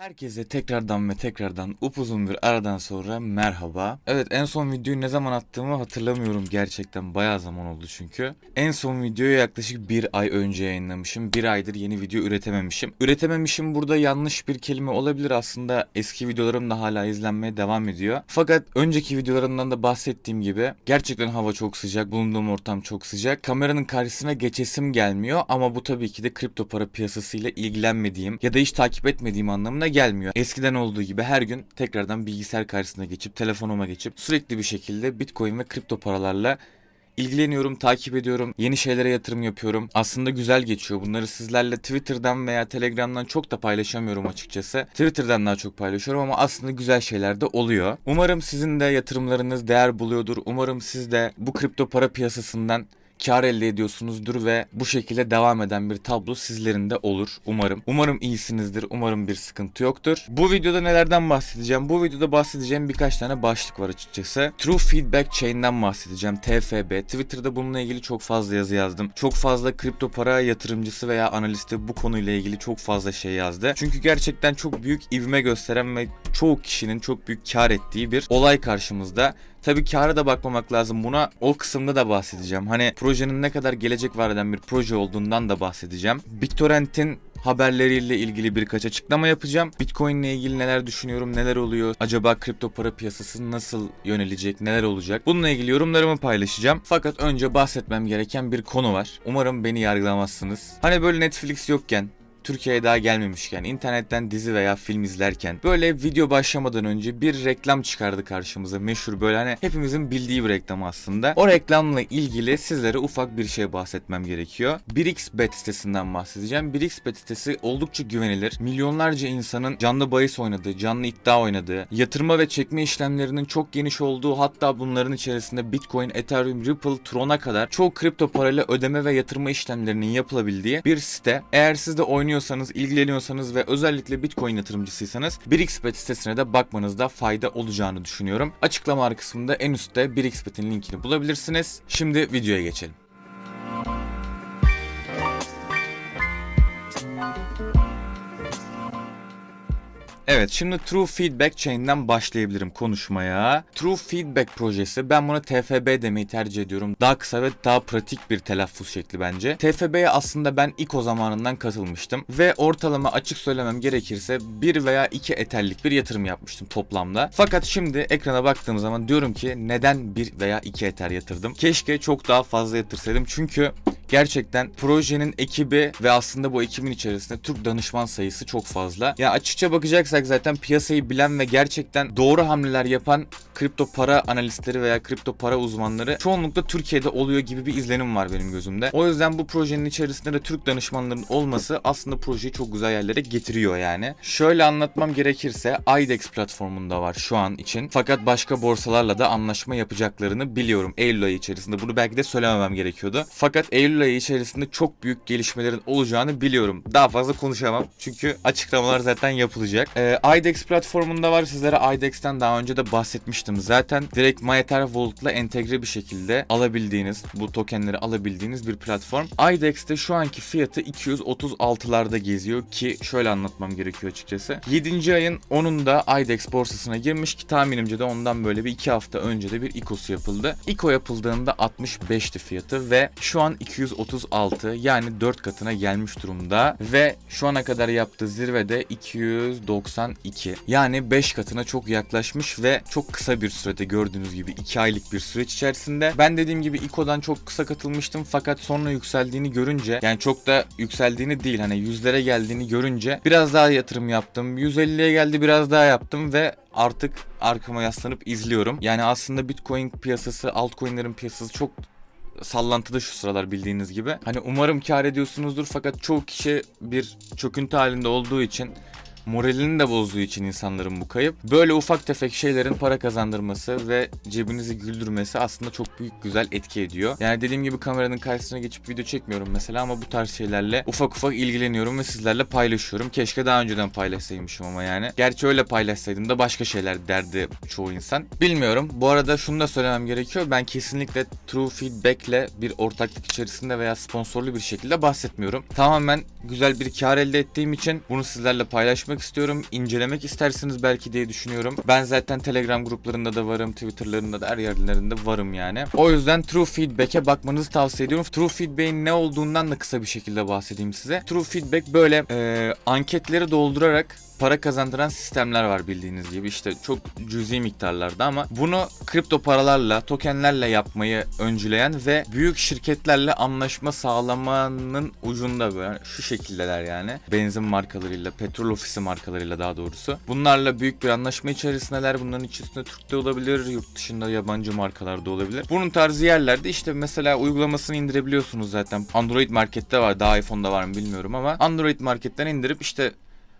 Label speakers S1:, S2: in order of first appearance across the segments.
S1: Herkese tekrardan ve tekrardan upuzun bir aradan sonra merhaba. Evet en son videoyu ne zaman attığımı hatırlamıyorum gerçekten bayağı zaman oldu çünkü. En son videoyu yaklaşık bir ay önce yayınlamışım. Bir aydır yeni video üretememişim. Üretememişim burada yanlış bir kelime olabilir aslında eski videolarım da hala izlenmeye devam ediyor. Fakat önceki videolarımdan da bahsettiğim gibi gerçekten hava çok sıcak, bulunduğum ortam çok sıcak. Kameranın karşısına geçesim gelmiyor ama bu tabii ki de kripto para piyasasıyla ilgilenmediğim ya da hiç takip etmediğim anlamına gelmiyor. Eskiden olduğu gibi her gün tekrardan bilgisayar karşısına geçip telefonuma geçip sürekli bir şekilde Bitcoin ve kripto paralarla ilgileniyorum, takip ediyorum, yeni şeylere yatırım yapıyorum. Aslında güzel geçiyor. Bunları sizlerle Twitter'dan veya Telegram'dan çok da paylaşamıyorum açıkçası. Twitter'dan daha çok paylaşıyorum ama aslında güzel şeyler de oluyor. Umarım sizin de yatırımlarınız değer buluyordur. Umarım siz de bu kripto para piyasasından kar elde ediyorsunuzdur ve bu şekilde devam eden bir tablo sizlerin de olur umarım. Umarım iyisinizdir. Umarım bir sıkıntı yoktur. Bu videoda nelerden bahsedeceğim? Bu videoda bahsedeceğim birkaç tane başlık var açıkçası. True Feedback Chain'den bahsedeceğim. TFB. Twitter'da bununla ilgili çok fazla yazı yazdım. Çok fazla kripto para yatırımcısı veya analisti bu konuyla ilgili çok fazla şey yazdı. Çünkü gerçekten çok büyük ivme gösteren ve çoğu kişinin çok büyük kar ettiği bir olay karşımızda. Tabii kâra da bakmamak lazım. Buna o kısımda da bahsedeceğim. Hani projenin ne kadar gelecek var eden bir proje olduğundan da bahsedeceğim. BitTorrent'in haberleriyle ilgili birkaç açıklama yapacağım. Bitcoin ile ilgili neler düşünüyorum, neler oluyor, acaba kripto para piyasası nasıl yönelecek, neler olacak. Bununla ilgili yorumlarımı paylaşacağım. Fakat önce bahsetmem gereken bir konu var. Umarım beni yargılamazsınız. Hani böyle Netflix yokken Türkiye'ye daha gelmemişken internetten dizi veya film izlerken böyle video başlamadan önce bir reklam çıkardı karşımıza meşhur böyle hani hepimizin bildiği bir reklam aslında. O reklamla ilgili sizlere ufak bir şey bahsetmem gerekiyor. 1xbet sitesinden bahsedeceğim. 1xbet sitesi oldukça güvenilir. Milyonlarca insanın canlı bahis oynadığı, canlı iddia oynadığı, yatırma ve çekme işlemlerinin çok geniş olduğu hatta bunların içerisinde Bitcoin, Ethereum, Ripple, Tron'a kadar çoğu kripto parayla ödeme ve yatırma işlemlerinin yapılabildiği bir site. Eğer siz de oynuyor düşünüyorsanız, ilgileniyorsanız ve özellikle Bitcoin yatırımcısıysanız 1 sitesine de bakmanızda fayda olacağını düşünüyorum. Açıklama kısmında en üstte 1 linkini bulabilirsiniz. Şimdi videoya geçelim. Evet şimdi True Feedback Chain'den başlayabilirim konuşmaya. True Feedback projesi ben buna TFB demeyi tercih ediyorum. Daha kısa ve daha pratik bir telaffuz şekli bence. TFB'ye aslında ben ilk o zamanından katılmıştım ve ortalama açık söylemem gerekirse bir veya iki eterlik bir yatırım yapmıştım toplamda. Fakat şimdi ekrana baktığım zaman diyorum ki neden bir veya iki eter yatırdım? Keşke çok daha fazla yatırsaydım çünkü Gerçekten projenin ekibi ve aslında bu ekibin içerisinde Türk danışman sayısı çok fazla. Ya açıkça bakacaksak zaten piyasayı bilen ve gerçekten doğru hamleler yapan kripto para analistleri veya kripto para uzmanları çoğunlukla Türkiye'de oluyor gibi bir izlenim var benim gözümde. O yüzden bu projenin içerisinde de Türk danışmanların olması aslında projeyi çok güzel yerlere getiriyor yani. Şöyle anlatmam gerekirse IDEX platformunda var şu an için. Fakat başka borsalarla da anlaşma yapacaklarını biliyorum Eylül ayı içerisinde. Bunu belki de söylememem gerekiyordu. Fakat Eylül Eylül ayı içerisinde çok büyük gelişmelerin olacağını biliyorum. Daha fazla konuşamam çünkü açıklamalar zaten yapılacak. Ee, IDEX platformunda var. Sizlere IDEX'ten daha önce de bahsetmiştim. Zaten direkt Maether Wallet'la entegre bir şekilde alabildiğiniz, bu tokenleri alabildiğiniz bir platform. IDEX'te şu anki fiyatı 236'larda geziyor ki şöyle anlatmam gerekiyor açıkçası. 7. ayın 10'unda IDEX borsasına girmiş ki tahminimce de ondan böyle bir 2 hafta önce de bir ICO'su yapıldı. ICO yapıldığında 65'ti fiyatı ve şu an 200 236 yani 4 katına gelmiş durumda ve şu ana kadar yaptığı zirvede 292 yani 5 katına çok yaklaşmış ve çok kısa bir sürede gördüğünüz gibi 2 aylık bir süreç içerisinde. Ben dediğim gibi İKO'dan çok kısa katılmıştım fakat sonra yükseldiğini görünce yani çok da yükseldiğini değil hani yüzlere geldiğini görünce biraz daha yatırım yaptım. 150'ye geldi biraz daha yaptım ve artık arkama yaslanıp izliyorum. Yani aslında Bitcoin piyasası, altcoin'lerin piyasası çok sallantıda şu sıralar bildiğiniz gibi. Hani umarım kar ediyorsunuzdur fakat çoğu kişi bir çöküntü halinde olduğu için moralini de bozduğu için insanların bu kayıp. Böyle ufak tefek şeylerin para kazandırması ve cebinizi güldürmesi aslında çok büyük güzel etki ediyor. Yani dediğim gibi kameranın karşısına geçip video çekmiyorum mesela ama bu tarz şeylerle ufak ufak ilgileniyorum ve sizlerle paylaşıyorum. Keşke daha önceden paylaşsaymışım ama yani. Gerçi öyle paylaşsaydım da başka şeyler derdi çoğu insan. Bilmiyorum. Bu arada şunu da söylemem gerekiyor. Ben kesinlikle True Feedback'le bir ortaklık içerisinde veya sponsorlu bir şekilde bahsetmiyorum. Tamamen güzel bir kar elde ettiğim için bunu sizlerle paylaşmak paylaşmak istiyorum. İncelemek istersiniz belki diye düşünüyorum. Ben zaten Telegram gruplarında da varım. Twitter'larında da her yerlerinde varım yani. O yüzden True Feedback'e bakmanızı tavsiye ediyorum. True Feedback'in ne olduğundan da kısa bir şekilde bahsedeyim size. True Feedback böyle e, anketleri doldurarak para kazandıran sistemler var bildiğiniz gibi işte çok cüzi miktarlarda ama bunu kripto paralarla tokenlerle yapmayı öncüleyen ve büyük şirketlerle anlaşma sağlamanın ucunda böyle şu şekildeler yani benzin markalarıyla petrol ofisi markalarıyla daha doğrusu. Bunlarla büyük bir anlaşma içerisindeler. Bunların içerisinde Türk'te olabilir, yurt dışında yabancı markalarda olabilir. Bunun tarzı yerlerde işte mesela uygulamasını indirebiliyorsunuz zaten. Android markette var, daha iPhone'da var mı bilmiyorum ama Android marketten indirip işte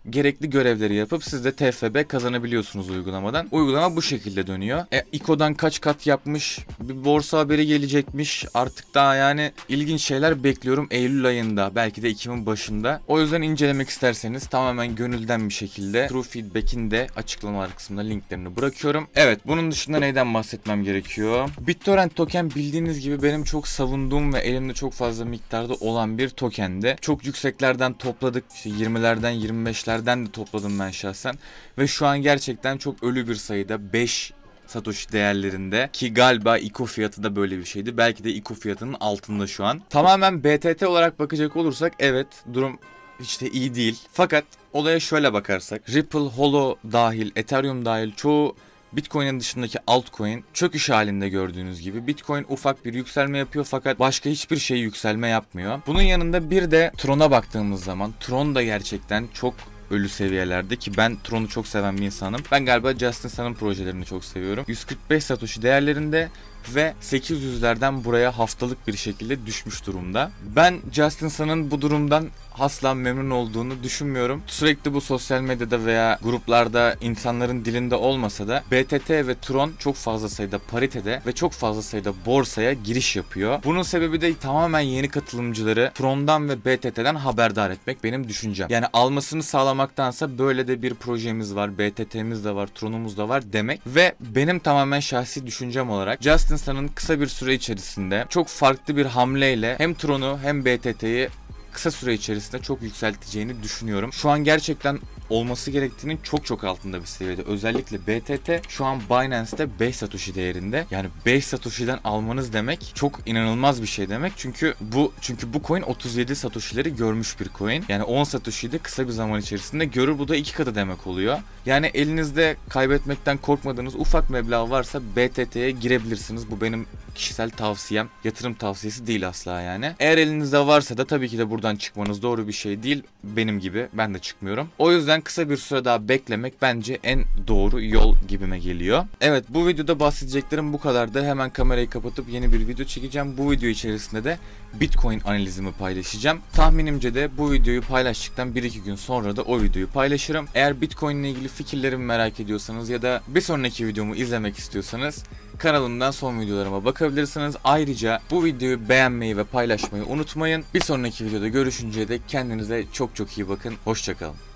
S1: gerekli görevleri yapıp siz de TFB kazanabiliyorsunuz uygulamadan. Uygulama bu şekilde dönüyor. E, İKO'dan kaç kat yapmış, bir borsa haberi gelecekmiş. Artık daha yani ilginç şeyler bekliyorum Eylül ayında, belki de Ekim'in başında. O yüzden incelemek isterseniz tamamen gönülden bir şekilde True Feedback'in de açıklamalar kısmında linklerini bırakıyorum. Evet, bunun dışında neyden bahsetmem gerekiyor? BitTorrent token bildiğiniz gibi benim çok savunduğum ve elimde çok fazla miktarda olan bir tokendi. Çok yükseklerden topladık. İşte 20'lerden 25'lerden Satoshi'lerden de topladım ben şahsen. Ve şu an gerçekten çok ölü bir sayıda 5 Satoshi değerlerinde ki galiba ICO fiyatı da böyle bir şeydi. Belki de ICO fiyatının altında şu an. Tamamen BTT olarak bakacak olursak evet durum hiç de iyi değil. Fakat olaya şöyle bakarsak Ripple, Holo dahil, Ethereum dahil çoğu Bitcoin'in dışındaki altcoin çöküş halinde gördüğünüz gibi. Bitcoin ufak bir yükselme yapıyor fakat başka hiçbir şey yükselme yapmıyor. Bunun yanında bir de Tron'a baktığımız zaman Tron da gerçekten çok ölü seviyelerde ki ben Tron'u çok seven bir insanım. Ben galiba Justin Sun'ın projelerini çok seviyorum. 145 Satoshi değerlerinde ve 800'lerden buraya haftalık bir şekilde düşmüş durumda. Ben Justin Justinson'ın bu durumdan asla memnun olduğunu düşünmüyorum. Sürekli bu sosyal medyada veya gruplarda insanların dilinde olmasa da BTT ve Tron çok fazla sayıda paritede ve çok fazla sayıda borsaya giriş yapıyor. Bunun sebebi de tamamen yeni katılımcıları Tron'dan ve BTT'den haberdar etmek benim düşüncem. Yani almasını sağlamaktansa böyle de bir projemiz var, BTT'miz de var, Tron'umuz da var demek ve benim tamamen şahsi düşüncem olarak Justin Christensen'ın kısa bir süre içerisinde çok farklı bir hamleyle hem Tron'u hem BTT'yi kısa süre içerisinde çok yükselteceğini düşünüyorum. Şu an gerçekten olması gerektiğinin çok çok altında bir seviyede. Özellikle BTT şu an Binance'te 5 satoshi değerinde. Yani 5 satoshi'den almanız demek çok inanılmaz bir şey demek. Çünkü bu çünkü bu coin 37 satoshi'leri görmüş bir coin. Yani 10 satoshi'yi de kısa bir zaman içerisinde görür. Bu da iki katı demek oluyor. Yani elinizde kaybetmekten korkmadığınız ufak meblağ varsa BTT'ye girebilirsiniz. Bu benim kişisel tavsiyem. Yatırım tavsiyesi değil asla yani. Eğer elinizde varsa da tabii ki de buradan çıkmanız doğru bir şey değil. Benim gibi ben de çıkmıyorum. O yüzden yüzden kısa bir süre daha beklemek bence en doğru yol gibime geliyor. Evet bu videoda bahsedeceklerim bu kadardı. Hemen kamerayı kapatıp yeni bir video çekeceğim. Bu video içerisinde de Bitcoin analizimi paylaşacağım. Tahminimce de bu videoyu paylaştıktan 1-2 gün sonra da o videoyu paylaşırım. Eğer Bitcoin ile ilgili fikirlerimi merak ediyorsanız ya da bir sonraki videomu izlemek istiyorsanız kanalımdan son videolarıma bakabilirsiniz. Ayrıca bu videoyu beğenmeyi ve paylaşmayı unutmayın. Bir sonraki videoda görüşünceye dek kendinize çok çok iyi bakın. Hoşçakalın.